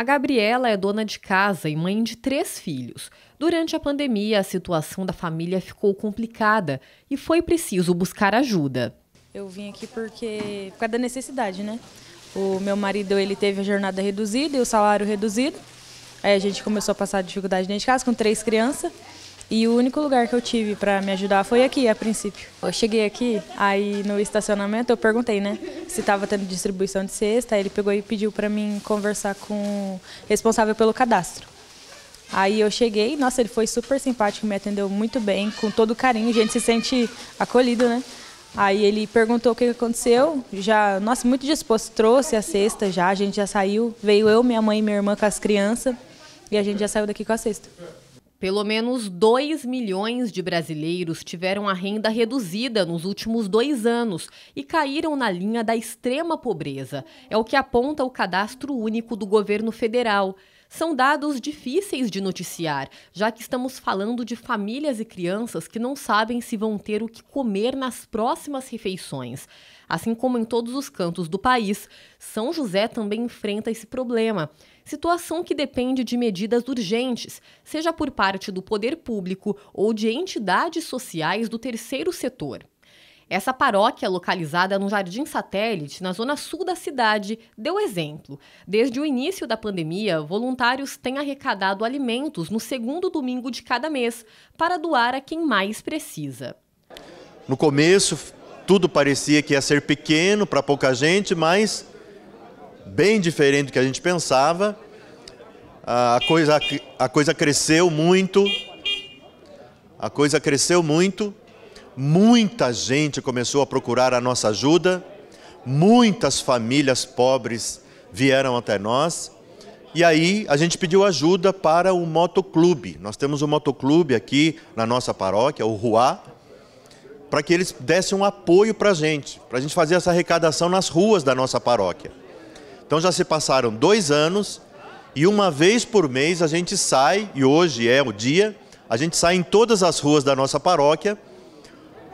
A Gabriela é dona de casa e mãe de três filhos. Durante a pandemia, a situação da família ficou complicada e foi preciso buscar ajuda. Eu vim aqui porque por causa da necessidade, né? O meu marido ele teve a jornada reduzida e o salário reduzido. Aí a gente começou a passar dificuldade dentro de casa com três crianças. E o único lugar que eu tive para me ajudar foi aqui, a princípio. Eu cheguei aqui, aí no estacionamento eu perguntei, né, se estava tendo distribuição de cesta. Aí ele pegou e pediu para mim conversar com o responsável pelo cadastro. Aí eu cheguei, nossa, ele foi super simpático, me atendeu muito bem, com todo carinho, a gente se sente acolhido, né? Aí ele perguntou o que aconteceu, já, nossa, muito disposto, trouxe a cesta já, a gente já saiu, veio eu, minha mãe e minha irmã com as crianças, e a gente já saiu daqui com a cesta. Pelo menos 2 milhões de brasileiros tiveram a renda reduzida nos últimos dois anos e caíram na linha da extrema pobreza. É o que aponta o cadastro único do governo federal são dados difíceis de noticiar, já que estamos falando de famílias e crianças que não sabem se vão ter o que comer nas próximas refeições. Assim como em todos os cantos do país, São José também enfrenta esse problema. Situação que depende de medidas urgentes, seja por parte do poder público ou de entidades sociais do terceiro setor. Essa paróquia, localizada no jardim satélite na zona sul da cidade, deu exemplo. Desde o início da pandemia, voluntários têm arrecadado alimentos no segundo domingo de cada mês para doar a quem mais precisa. No começo, tudo parecia que ia ser pequeno para pouca gente, mas bem diferente do que a gente pensava. A coisa, a coisa cresceu muito. A coisa cresceu muito muita gente começou a procurar a nossa ajuda, muitas famílias pobres vieram até nós. E aí a gente pediu ajuda para o motoclube. Nós temos um motoclube aqui na nossa paróquia, o Ruá, para que eles dessem um apoio para a gente, para a gente fazer essa arrecadação nas ruas da nossa paróquia. Então já se passaram dois anos e uma vez por mês a gente sai, e hoje é o dia, a gente sai em todas as ruas da nossa paróquia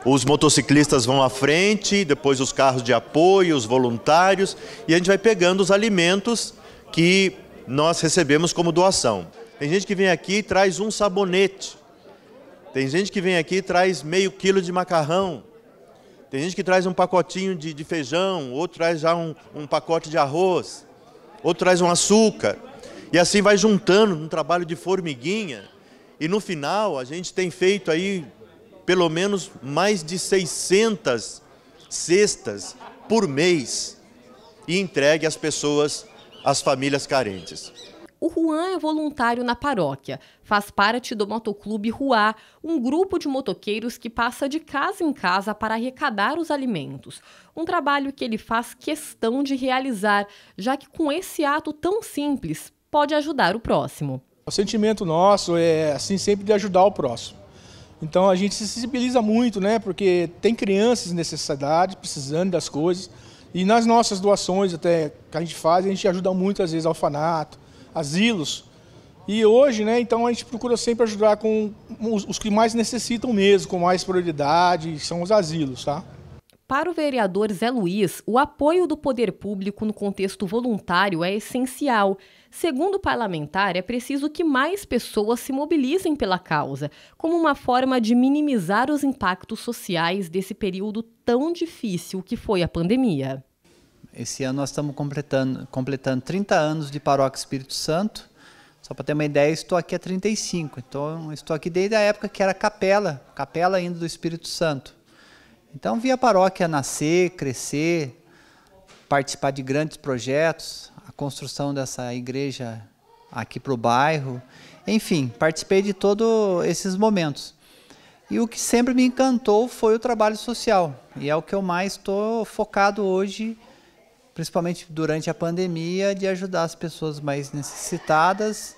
os motociclistas vão à frente, depois os carros de apoio, os voluntários, e a gente vai pegando os alimentos que nós recebemos como doação. Tem gente que vem aqui e traz um sabonete. Tem gente que vem aqui e traz meio quilo de macarrão. Tem gente que traz um pacotinho de, de feijão, outro traz já um, um pacote de arroz, outro traz um açúcar. E assim vai juntando um trabalho de formiguinha. E no final a gente tem feito aí pelo menos mais de 600 cestas por mês e entregue às pessoas, às famílias carentes. O Juan é voluntário na paróquia. Faz parte do Motoclube Ruá, um grupo de motoqueiros que passa de casa em casa para arrecadar os alimentos. Um trabalho que ele faz questão de realizar, já que com esse ato tão simples pode ajudar o próximo. O sentimento nosso é assim sempre de ajudar o próximo. Então a gente se sensibiliza muito, né? Porque tem crianças em necessidade, precisando das coisas. E nas nossas doações até que a gente faz, a gente ajuda muito às vezes alfanato asilos. E hoje, né, então a gente procura sempre ajudar com os, os que mais necessitam mesmo, com mais prioridade, são os asilos, tá? Para o vereador Zé Luiz, o apoio do poder público no contexto voluntário é essencial. Segundo o parlamentar, é preciso que mais pessoas se mobilizem pela causa, como uma forma de minimizar os impactos sociais desse período tão difícil que foi a pandemia. Esse ano nós estamos completando, completando 30 anos de Paróquia Espírito Santo. Só para ter uma ideia, estou aqui há 35. Então, estou aqui desde a época que era capela, capela ainda do Espírito Santo. Então, vi a paróquia nascer, crescer, participar de grandes projetos, a construção dessa igreja aqui para o bairro. Enfim, participei de todos esses momentos. E o que sempre me encantou foi o trabalho social. E é o que eu mais estou focado hoje, principalmente durante a pandemia, de ajudar as pessoas mais necessitadas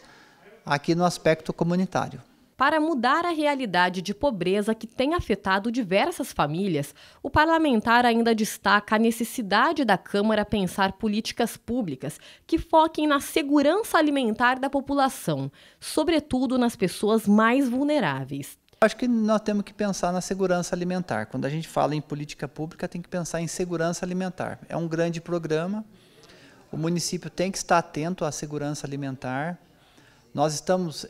aqui no aspecto comunitário. Para mudar a realidade de pobreza que tem afetado diversas famílias, o parlamentar ainda destaca a necessidade da Câmara pensar políticas públicas que foquem na segurança alimentar da população, sobretudo nas pessoas mais vulneráveis. Acho que nós temos que pensar na segurança alimentar. Quando a gente fala em política pública, tem que pensar em segurança alimentar. É um grande programa. O município tem que estar atento à segurança alimentar. Nós estamos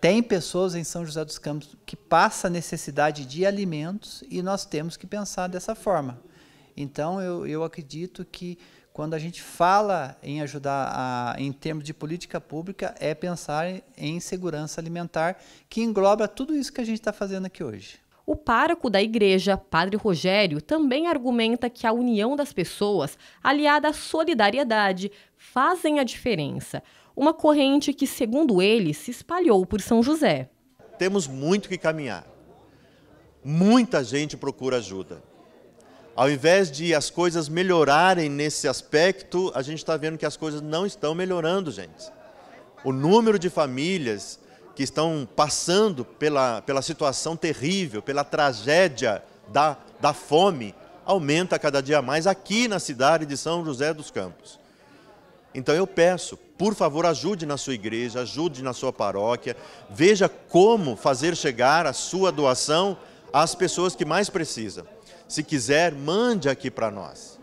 tem pessoas em São José dos Campos que passa necessidade de alimentos e nós temos que pensar dessa forma. Então, eu, eu acredito que quando a gente fala em ajudar a, em termos de política pública, é pensar em segurança alimentar, que engloba tudo isso que a gente está fazendo aqui hoje. O pároco da igreja, Padre Rogério, também argumenta que a união das pessoas, aliada à solidariedade, fazem a diferença uma corrente que, segundo ele, se espalhou por São José. Temos muito que caminhar. Muita gente procura ajuda. Ao invés de as coisas melhorarem nesse aspecto, a gente está vendo que as coisas não estão melhorando, gente. O número de famílias que estão passando pela, pela situação terrível, pela tragédia da, da fome, aumenta cada dia mais aqui na cidade de São José dos Campos. Então eu peço, por favor, ajude na sua igreja, ajude na sua paróquia, veja como fazer chegar a sua doação às pessoas que mais precisam. Se quiser, mande aqui para nós.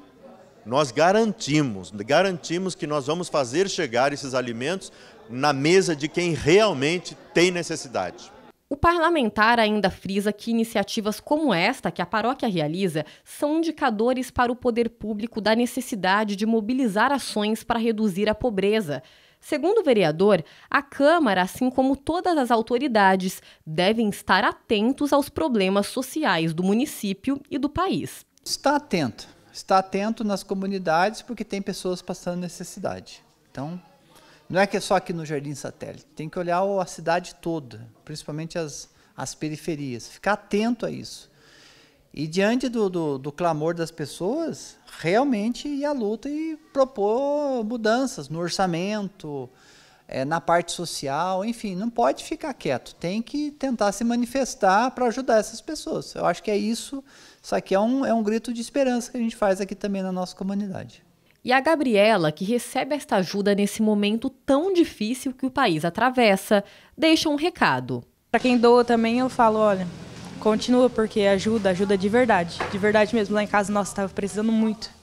Nós garantimos, garantimos que nós vamos fazer chegar esses alimentos na mesa de quem realmente tem necessidade. O parlamentar ainda frisa que iniciativas como esta que a paróquia realiza são indicadores para o poder público da necessidade de mobilizar ações para reduzir a pobreza. Segundo o vereador, a Câmara, assim como todas as autoridades, devem estar atentos aos problemas sociais do município e do país. Está atento. Está atento nas comunidades porque tem pessoas passando necessidade. Então, não é que é só aqui no Jardim Satélite, tem que olhar a cidade toda, principalmente as, as periferias, ficar atento a isso. E diante do, do, do clamor das pessoas, realmente ir à luta e propor mudanças no orçamento, é, na parte social, enfim, não pode ficar quieto, tem que tentar se manifestar para ajudar essas pessoas. Eu acho que é isso, isso aqui é um, é um grito de esperança que a gente faz aqui também na nossa comunidade. E a Gabriela, que recebe esta ajuda nesse momento tão difícil que o país atravessa, deixa um recado. Para quem doa também, eu falo: olha, continua, porque ajuda, ajuda de verdade. De verdade mesmo. Lá em casa, nossa, estava precisando muito.